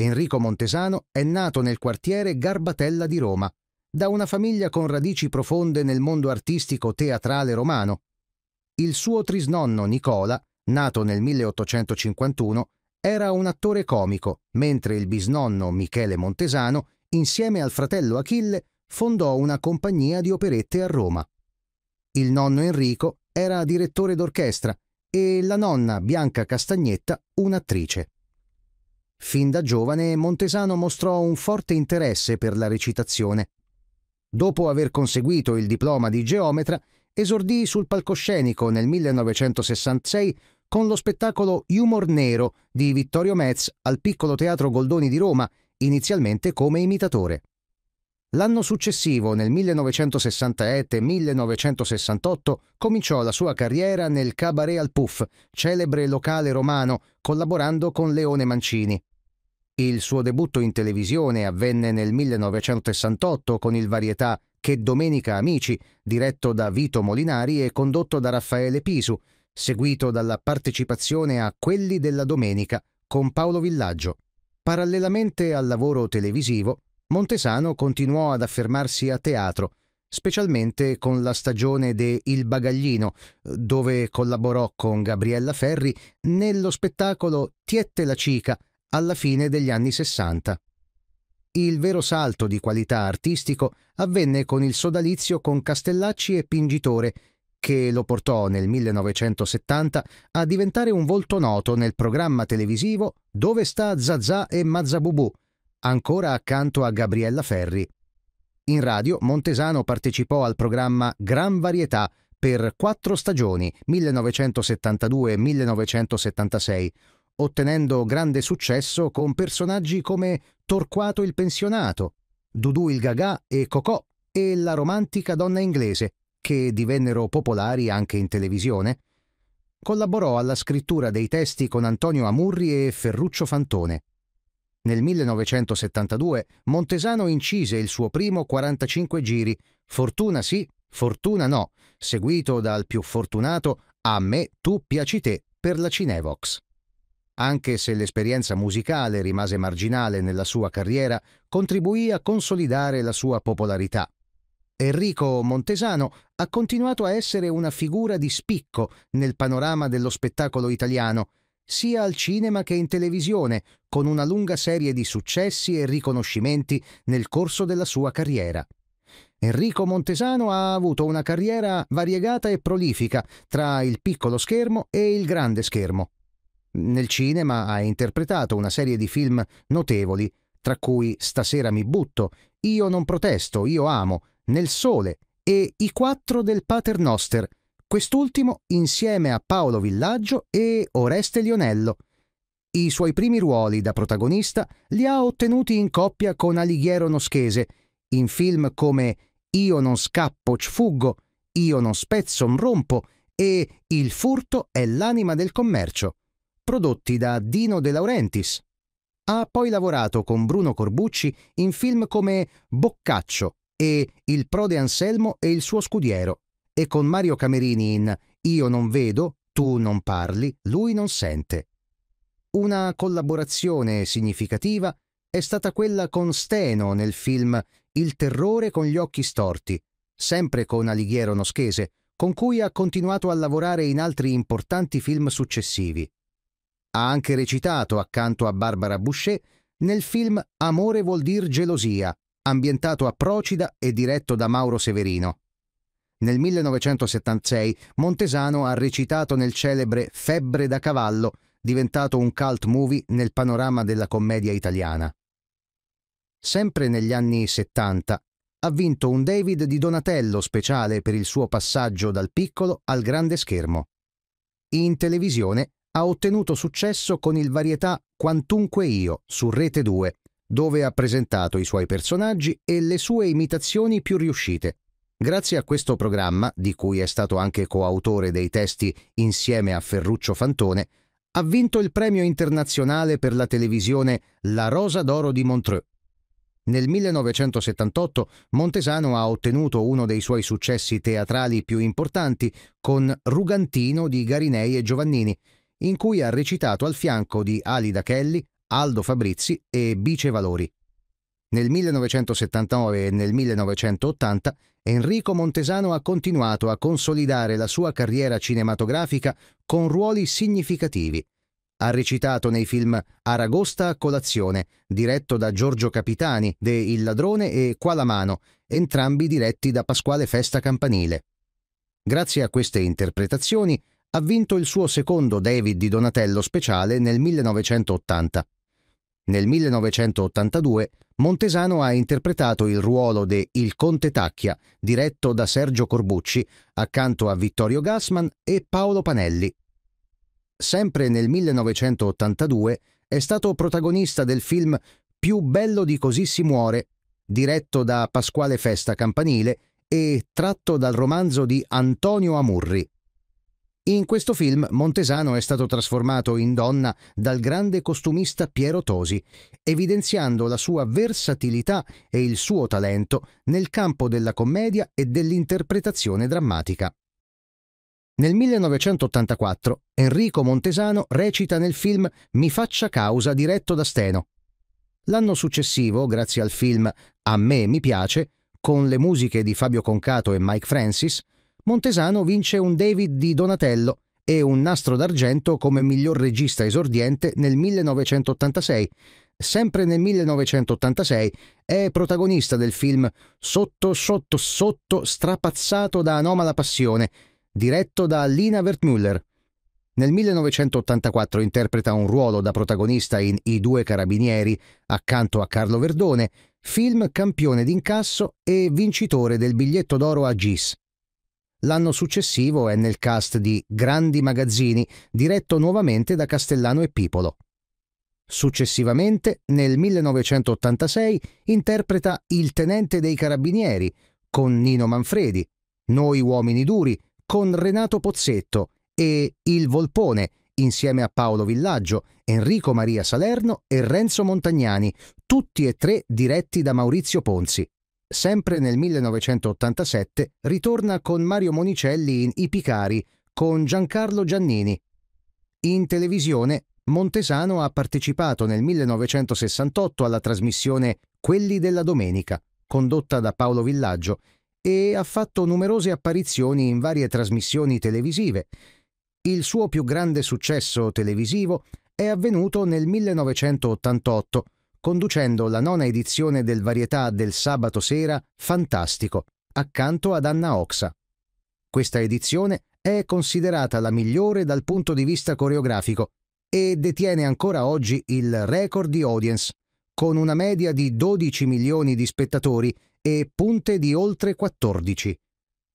Enrico Montesano è nato nel quartiere Garbatella di Roma, da una famiglia con radici profonde nel mondo artistico teatrale romano. Il suo trisnonno Nicola, nato nel 1851, era un attore comico, mentre il bisnonno Michele Montesano, insieme al fratello Achille, fondò una compagnia di operette a Roma. Il nonno Enrico era direttore d'orchestra e la nonna Bianca Castagnetta un'attrice. Fin da giovane Montesano mostrò un forte interesse per la recitazione. Dopo aver conseguito il diploma di geometra, esordì sul palcoscenico nel 1966 con lo spettacolo Humor Nero di Vittorio Metz al Piccolo Teatro Goldoni di Roma, inizialmente come imitatore. L'anno successivo, nel 1967-1968, cominciò la sua carriera nel Cabaret al Puff, celebre locale romano, collaborando con Leone Mancini. Il suo debutto in televisione avvenne nel 1968 con il varietà Che Domenica Amici, diretto da Vito Molinari e condotto da Raffaele Pisu, seguito dalla partecipazione a Quelli della Domenica con Paolo Villaggio. Parallelamente al lavoro televisivo, Montesano continuò ad affermarsi a teatro, specialmente con la stagione de Il Bagaglino, dove collaborò con Gabriella Ferri nello spettacolo Tiette la Cica, alla fine degli anni 60. Il vero salto di qualità artistico avvenne con il sodalizio con Castellacci e Pingitore, che lo portò nel 1970 a diventare un volto noto nel programma televisivo Dove sta Zazà e Mazzabubù, ancora accanto a Gabriella Ferri. In radio Montesano partecipò al programma Gran Varietà per quattro stagioni 1972-1976, ottenendo grande successo con personaggi come Torquato il pensionato, Dudù il gagà e Cocò e la romantica donna inglese, che divennero popolari anche in televisione, collaborò alla scrittura dei testi con Antonio Amurri e Ferruccio Fantone. Nel 1972 Montesano incise il suo primo 45 giri, Fortuna sì, Fortuna no, seguito dal più fortunato A me tu piaci te per la Cinevox. Anche se l'esperienza musicale rimase marginale nella sua carriera, contribuì a consolidare la sua popolarità. Enrico Montesano ha continuato a essere una figura di spicco nel panorama dello spettacolo italiano, sia al cinema che in televisione, con una lunga serie di successi e riconoscimenti nel corso della sua carriera. Enrico Montesano ha avuto una carriera variegata e prolifica tra il piccolo schermo e il grande schermo. Nel cinema ha interpretato una serie di film notevoli, tra cui Stasera mi butto, Io non protesto, Io amo, Nel sole e I quattro del Paternoster, quest'ultimo insieme a Paolo Villaggio e Oreste Lionello. I suoi primi ruoli da protagonista li ha ottenuti in coppia con Alighiero Noschese, in film come Io non scappo, fuggo, Io non spezzo, m'rompo e Il furto è l'anima del commercio prodotti da Dino De Laurentiis. Ha poi lavorato con Bruno Corbucci in film come Boccaccio e Il Prode Anselmo e il suo scudiero, e con Mario Camerini in Io non vedo, tu non parli, lui non sente. Una collaborazione significativa è stata quella con Steno nel film Il terrore con gli occhi storti, sempre con Alighiero Noschese, con cui ha continuato a lavorare in altri importanti film successivi. Ha anche recitato accanto a Barbara Boucher nel film Amore vuol dir gelosia, ambientato a Procida e diretto da Mauro Severino. Nel 1976 Montesano ha recitato nel celebre Febbre da cavallo, diventato un cult movie nel panorama della commedia italiana. Sempre negli anni 70 ha vinto un David di Donatello speciale per il suo passaggio dal piccolo al grande schermo. In televisione ha ottenuto successo con il varietà Quantunque io su Rete 2, dove ha presentato i suoi personaggi e le sue imitazioni più riuscite. Grazie a questo programma, di cui è stato anche coautore dei testi insieme a Ferruccio Fantone, ha vinto il premio internazionale per la televisione La Rosa d'Oro di Montreux. Nel 1978 Montesano ha ottenuto uno dei suoi successi teatrali più importanti con Rugantino di Garinei e Giovannini, in cui ha recitato al fianco di Alida Kelly, Aldo Fabrizi e Bice Valori. Nel 1979 e nel 1980 Enrico Montesano ha continuato a consolidare la sua carriera cinematografica con ruoli significativi. Ha recitato nei film Aragosta a colazione, diretto da Giorgio Capitani, De Il Ladrone e Qualamano, entrambi diretti da Pasquale Festa Campanile. Grazie a queste interpretazioni, ha vinto il suo secondo David di Donatello speciale nel 1980. Nel 1982 Montesano ha interpretato il ruolo de Il Conte Tacchia, diretto da Sergio Corbucci, accanto a Vittorio Gassman e Paolo Panelli. Sempre nel 1982 è stato protagonista del film Più bello di così si muore, diretto da Pasquale Festa Campanile e tratto dal romanzo di Antonio Amurri. In questo film Montesano è stato trasformato in donna dal grande costumista Piero Tosi, evidenziando la sua versatilità e il suo talento nel campo della commedia e dell'interpretazione drammatica. Nel 1984 Enrico Montesano recita nel film Mi faccia causa diretto da Steno. L'anno successivo, grazie al film A me mi piace, con le musiche di Fabio Concato e Mike Francis, Montesano vince un David di Donatello e un nastro d'argento come miglior regista esordiente nel 1986. Sempre nel 1986 è protagonista del film Sotto sotto sotto strapazzato da anomala passione, diretto da Lina Wertmüller. Nel 1984 interpreta un ruolo da protagonista in I due carabinieri accanto a Carlo Verdone, film campione d'incasso e vincitore del biglietto d'oro a GIS. L'anno successivo è nel cast di Grandi Magazzini, diretto nuovamente da Castellano e Pipolo. Successivamente, nel 1986, interpreta Il tenente dei carabinieri con Nino Manfredi, Noi uomini duri con Renato Pozzetto e Il Volpone insieme a Paolo Villaggio, Enrico Maria Salerno e Renzo Montagnani, tutti e tre diretti da Maurizio Ponzi. Sempre nel 1987 ritorna con Mario Monicelli in I Picari con Giancarlo Giannini. In televisione Montesano ha partecipato nel 1968 alla trasmissione Quelli della Domenica, condotta da Paolo Villaggio, e ha fatto numerose apparizioni in varie trasmissioni televisive. Il suo più grande successo televisivo è avvenuto nel 1988 conducendo la nona edizione del varietà del sabato sera Fantastico, accanto ad Anna Oxa. Questa edizione è considerata la migliore dal punto di vista coreografico e detiene ancora oggi il record di audience, con una media di 12 milioni di spettatori e punte di oltre 14.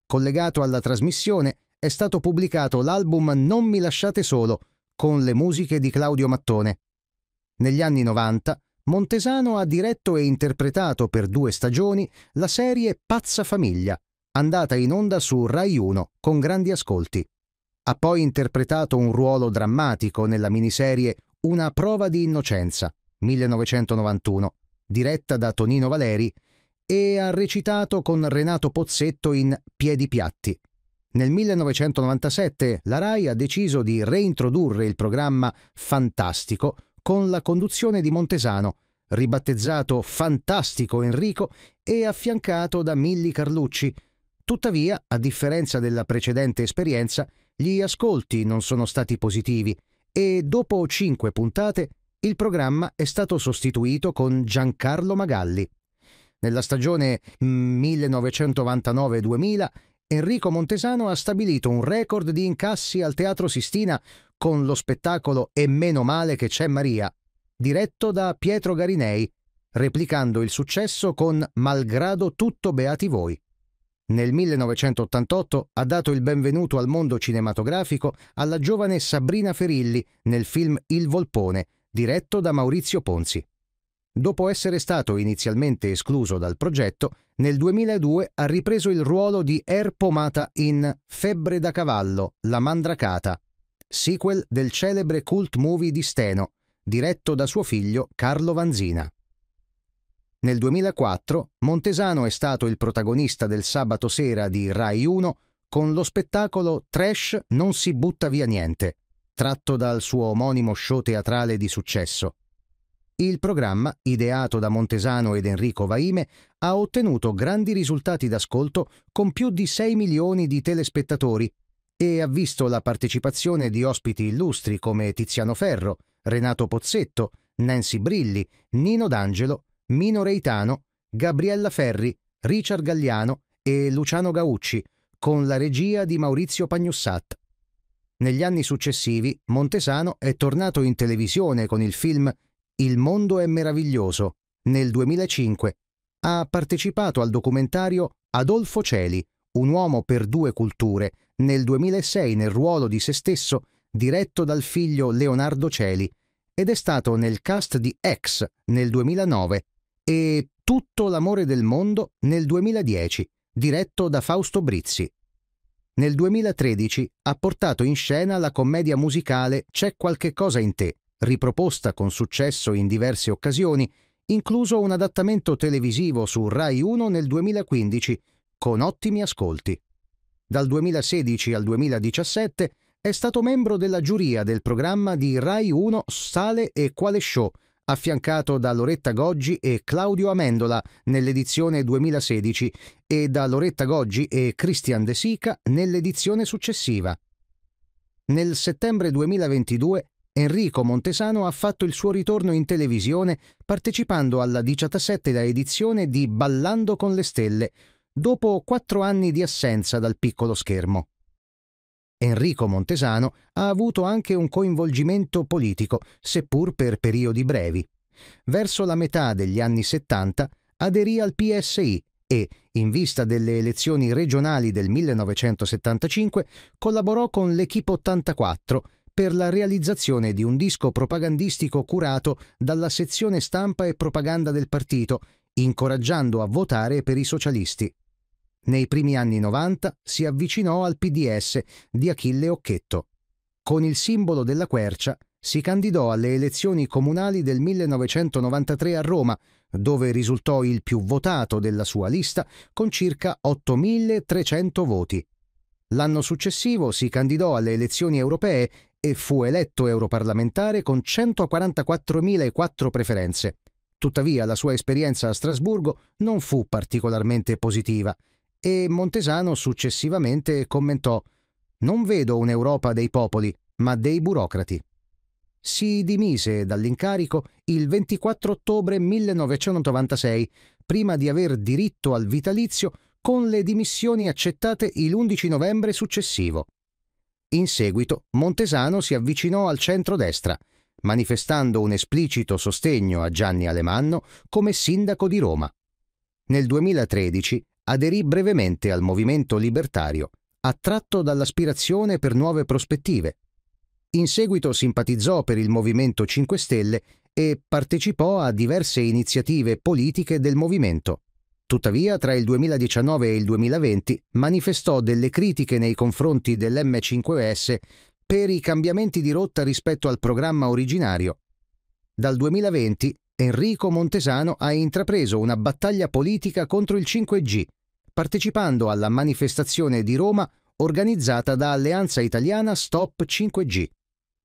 Collegato alla trasmissione è stato pubblicato l'album Non mi lasciate solo, con le musiche di Claudio Mattone. Negli anni 90 Montesano ha diretto e interpretato per due stagioni la serie Pazza Famiglia, andata in onda su Rai 1 con grandi ascolti. Ha poi interpretato un ruolo drammatico nella miniserie Una prova di innocenza, 1991, diretta da Tonino Valeri, e ha recitato con Renato Pozzetto in Piedi Piatti. Nel 1997 la RAI ha deciso di reintrodurre il programma Fantastico con la conduzione di Montesano, ribattezzato Fantastico Enrico e affiancato da Milli Carlucci. Tuttavia, a differenza della precedente esperienza, gli ascolti non sono stati positivi e dopo cinque puntate il programma è stato sostituito con Giancarlo Magalli. Nella stagione 1999-2000 mm, Enrico Montesano ha stabilito un record di incassi al Teatro Sistina con lo spettacolo E meno male che c'è Maria, diretto da Pietro Garinei, replicando il successo con Malgrado tutto beati voi. Nel 1988 ha dato il benvenuto al mondo cinematografico alla giovane Sabrina Ferilli nel film Il Volpone, diretto da Maurizio Ponzi. Dopo essere stato inizialmente escluso dal progetto, nel 2002 ha ripreso il ruolo di Er Pomata in Febbre da cavallo, La Mandracata, sequel del celebre cult movie di Steno, diretto da suo figlio Carlo Vanzina. Nel 2004 Montesano è stato il protagonista del sabato sera di Rai 1 con lo spettacolo Trash non si butta via niente, tratto dal suo omonimo show teatrale di successo. Il programma, ideato da Montesano ed Enrico Vaime, ha ottenuto grandi risultati d'ascolto con più di 6 milioni di telespettatori e ha visto la partecipazione di ospiti illustri come Tiziano Ferro, Renato Pozzetto, Nancy Brilli, Nino D'Angelo, Mino Reitano, Gabriella Ferri, Richard Galliano e Luciano Gaucci, con la regia di Maurizio Pagnussat. Negli anni successivi, Montesano è tornato in televisione con il film Il mondo è meraviglioso. Nel 2005 ha partecipato al documentario Adolfo Celi, un uomo per due culture, nel 2006 nel ruolo di se stesso diretto dal figlio Leonardo Celi ed è stato nel cast di X nel 2009 e Tutto l'amore del mondo nel 2010 diretto da Fausto Brizzi. Nel 2013 ha portato in scena la commedia musicale C'è qualche cosa in te, riproposta con successo in diverse occasioni, incluso un adattamento televisivo su Rai 1 nel 2015, con ottimi ascolti. Dal 2016 al 2017 è stato membro della giuria del programma di Rai 1 Sale e Quale Show, affiancato da Loretta Goggi e Claudio Amendola nell'edizione 2016 e da Loretta Goggi e Christian De Sica nell'edizione successiva. Nel settembre 2022 Enrico Montesano ha fatto il suo ritorno in televisione partecipando alla diciassettesima edizione di Ballando con le Stelle, dopo quattro anni di assenza dal piccolo schermo. Enrico Montesano ha avuto anche un coinvolgimento politico, seppur per periodi brevi. Verso la metà degli anni 70 aderì al PSI e, in vista delle elezioni regionali del 1975, collaborò con l'Equipe 84 per la realizzazione di un disco propagandistico curato dalla sezione stampa e propaganda del partito, incoraggiando a votare per i socialisti. Nei primi anni 90 si avvicinò al PDS di Achille Occhetto. Con il simbolo della quercia si candidò alle elezioni comunali del 1993 a Roma, dove risultò il più votato della sua lista con circa 8.300 voti. L'anno successivo si candidò alle elezioni europee e fu eletto europarlamentare con 144.004 preferenze. Tuttavia la sua esperienza a Strasburgo non fu particolarmente positiva e Montesano successivamente commentò Non vedo un'Europa dei popoli, ma dei burocrati. Si dimise dall'incarico il 24 ottobre 1996, prima di aver diritto al vitalizio con le dimissioni accettate il 11 novembre successivo. In seguito Montesano si avvicinò al centrodestra, manifestando un esplicito sostegno a Gianni Alemanno come sindaco di Roma. Nel 2013 aderì brevemente al movimento libertario, attratto dall'aspirazione per nuove prospettive. In seguito simpatizzò per il Movimento 5 Stelle e partecipò a diverse iniziative politiche del movimento. Tuttavia, tra il 2019 e il 2020 manifestò delle critiche nei confronti dell'M5S per i cambiamenti di rotta rispetto al programma originario. Dal 2020 Enrico Montesano ha intrapreso una battaglia politica contro il 5G, partecipando alla manifestazione di Roma organizzata da Alleanza Italiana Stop 5G.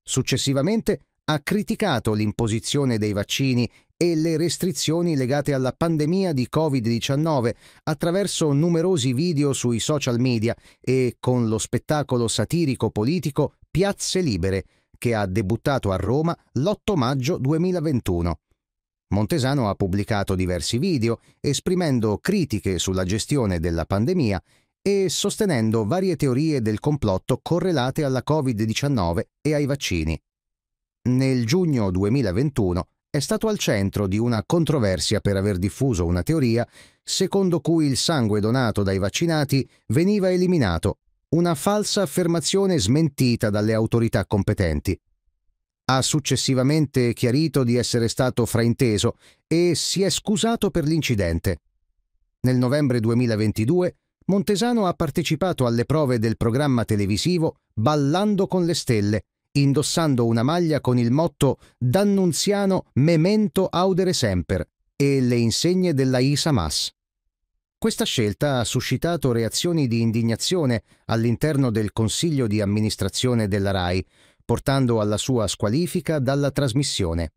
Successivamente ha criticato l'imposizione dei vaccini e le restrizioni legate alla pandemia di Covid-19 attraverso numerosi video sui social media e con lo spettacolo satirico-politico Piazze Libere, che ha debuttato a Roma l'8 maggio 2021. Montesano ha pubblicato diversi video esprimendo critiche sulla gestione della pandemia e sostenendo varie teorie del complotto correlate alla Covid-19 e ai vaccini. Nel giugno 2021 è stato al centro di una controversia per aver diffuso una teoria secondo cui il sangue donato dai vaccinati veniva eliminato, una falsa affermazione smentita dalle autorità competenti. Ha successivamente chiarito di essere stato frainteso e si è scusato per l'incidente. Nel novembre 2022 Montesano ha partecipato alle prove del programma televisivo Ballando con le stelle, indossando una maglia con il motto D'Annunziano Memento Audere Semper e le insegne della ISAMAS. Questa scelta ha suscitato reazioni di indignazione all'interno del Consiglio di amministrazione della RAI, portando alla sua squalifica dalla trasmissione.